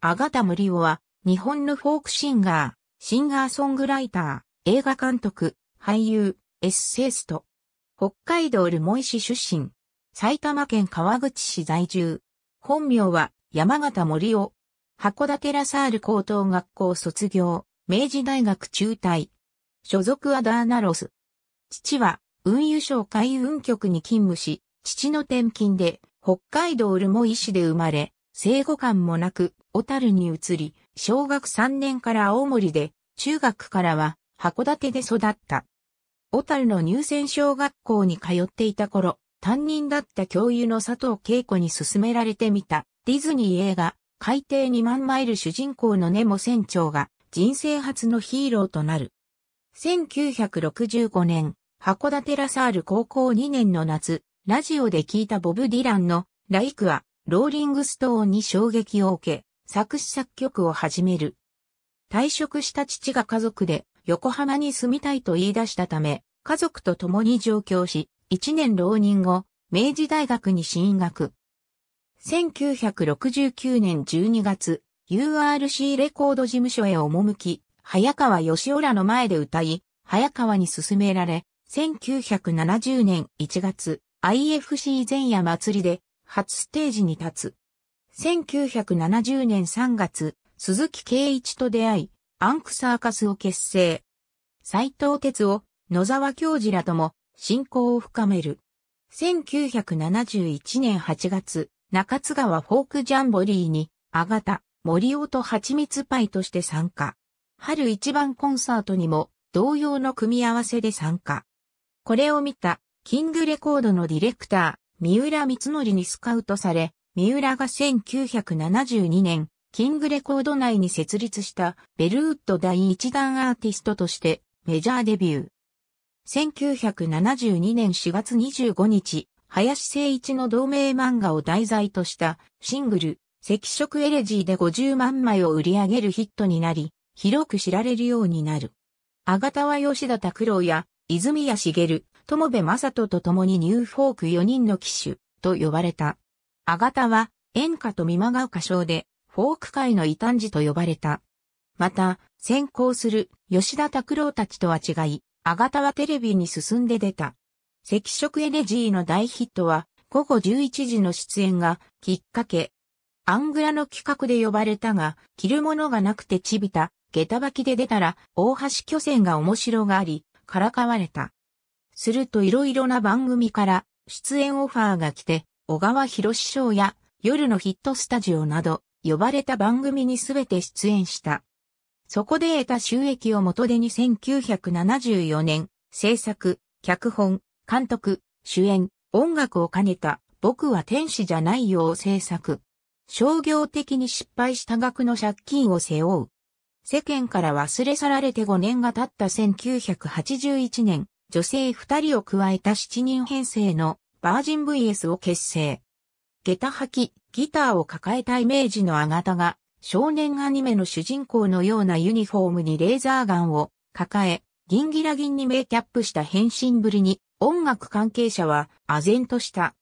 アガタ・ムリオは、日本のフォークシンガー、シンガーソングライター、映画監督、俳優、エッセイスト。北海道留萌市出身。埼玉県川口市在住。本名は山形森尾。函館ラサール高等学校卒業。明治大学中退。所属はダーナロス。父は運輸省海運局に勤務し、父の転勤で北海道留萌市で生まれ、生後感もなく、小樽に移り、小学3年から青森で、中学からは函館で育った。小樽の入選小学校に通っていた頃、担任だった教諭の佐藤恵子に勧められてみた、ディズニー映画、海底2万マイル主人公のネモ船長が人生初のヒーローとなる。1965年、函館ラサール高校2年の夏、ラジオで聞いたボブ・ディランのライクはローリングストーンに衝撃を受け、作詞作曲を始める。退職した父が家族で横浜に住みたいと言い出したため、家族と共に上京し、1年浪人後、明治大学に進学。1969年12月、URC レコード事務所へ赴き、早川義雄らの前で歌い、早川に勧められ、1970年1月、IFC 前夜祭りで初ステージに立つ。1970年3月、鈴木圭一と出会い、アンクサーカスを結成。斎藤哲夫、野沢教授らとも、親交を深める。1971年8月、中津川フォークジャンボリーに、あがた、森尾と蜂蜜パイとして参加。春一番コンサートにも、同様の組み合わせで参加。これを見た、キングレコードのディレクター、三浦光則にスカウトされ、三浦が1972年、キングレコード内に設立したベルウッド第一弾アーティストとしてメジャーデビュー。1972年4月25日、林誠一の同名漫画を題材としたシングル、赤色エレジーで50万枚を売り上げるヒットになり、広く知られるようになる。あがたは吉田拓郎や、泉谷茂、友部正人と共にニューフォーク4人の騎手と呼ばれた。アガタは演歌と見まがう歌唱でフォーク界の異端児と呼ばれた。また、先行する吉田拓郎たちとは違い、アガタはテレビに進んで出た。赤色エネジーの大ヒットは午後11時の出演がきっかけ。アングラの企画で呼ばれたが、着るものがなくてちびた、下駄履きで出たら、大橋巨船が面白があり、からかわれた。すると色々な番組から出演オファーが来て、小川博士賞や夜のヒットスタジオなど呼ばれた番組にすべて出演した。そこで得た収益を元手に1974年、制作、脚本、監督、主演、音楽を兼ねた僕は天使じゃないよう制作。商業的に失敗した額の借金を背負う。世間から忘れ去られて5年が経った1981年、女性二人を加えた七人編成のバージン VS を結成。下駄履き、ギターを抱えたイメージのあがたが、少年アニメの主人公のようなユニフォームにレーザーガンを抱え、ギンギラギンにメイキャップした変身ぶりに、音楽関係者は、唖然とした。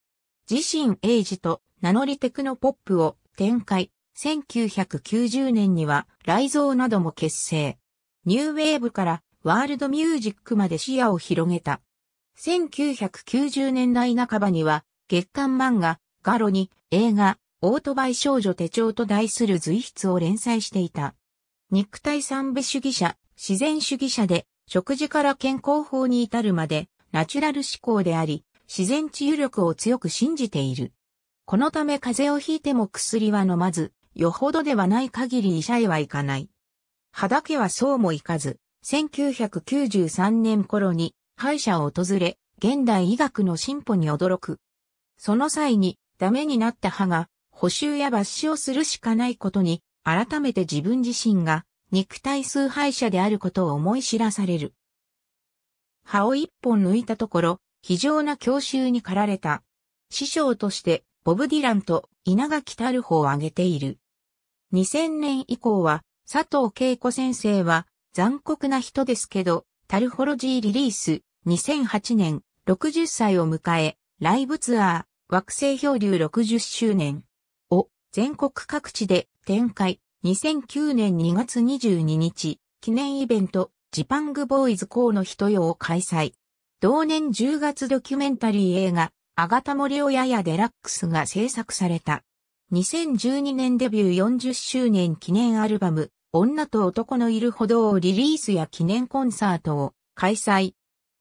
自身エイジと名乗りテクノポップを展開。1990年には、雷蔵なども結成。ニューウェーブからワールドミュージックまで視野を広げた。1990年代半ばには、月刊漫画、ガロに映画、オートバイ少女手帳と題する随筆を連載していた。肉体三部主義者、自然主義者で、食事から健康法に至るまで、ナチュラル思考であり、自然治癒力を強く信じている。このため風邪をひいても薬は飲まず、よほどではない限り医者へは行かない。肌けはそうもいかず、1993年頃に歯医者を訪れ、現代医学の進歩に驚く。その際にダメになった歯が補修や抜歯をするしかないことに、改めて自分自身が肉体崇拝者であることを思い知らされる。歯を一本抜いたところ、非常な教習に駆られた。師匠としてボブ・ディランと稲垣タルホを挙げている。2000年以降は佐藤恵子先生は残酷な人ですけど、タルホロジーリリース、2008年、60歳を迎え、ライブツアー、惑星漂流60周年を全国各地で展開、2009年2月22日、記念イベント、ジパングボーイズ校の人よを開催。同年10月ドキュメンタリー映画、アガタモリオヤやデラックスが制作された。2012年デビュー40周年記念アルバム、女と男のいる歩道をリリースや記念コンサートを開催。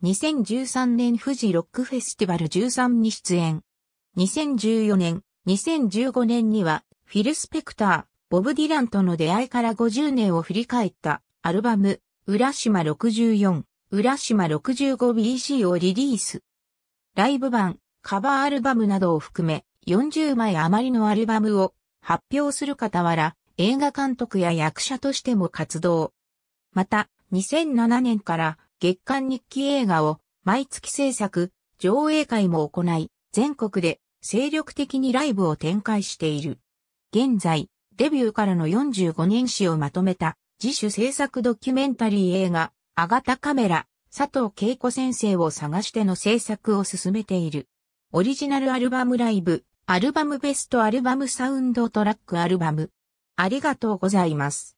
2013年富士ロックフェスティバル13に出演。2014年、2015年にはフィル・スペクター、ボブ・ディランとの出会いから50年を振り返ったアルバム、浦島64、浦島 65BC をリリース。ライブ版、カバーアルバムなどを含め40枚余りのアルバムを発表する傍ら、映画監督や役者としても活動。また、2007年から月刊日記映画を毎月制作、上映会も行い、全国で精力的にライブを展開している。現在、デビューからの45年史をまとめた自主制作ドキュメンタリー映画、アガタカメラ、佐藤恵子先生を探しての制作を進めている。オリジナルアルバムライブ、アルバムベストアルバムサウンドトラックアルバム、ありがとうございます。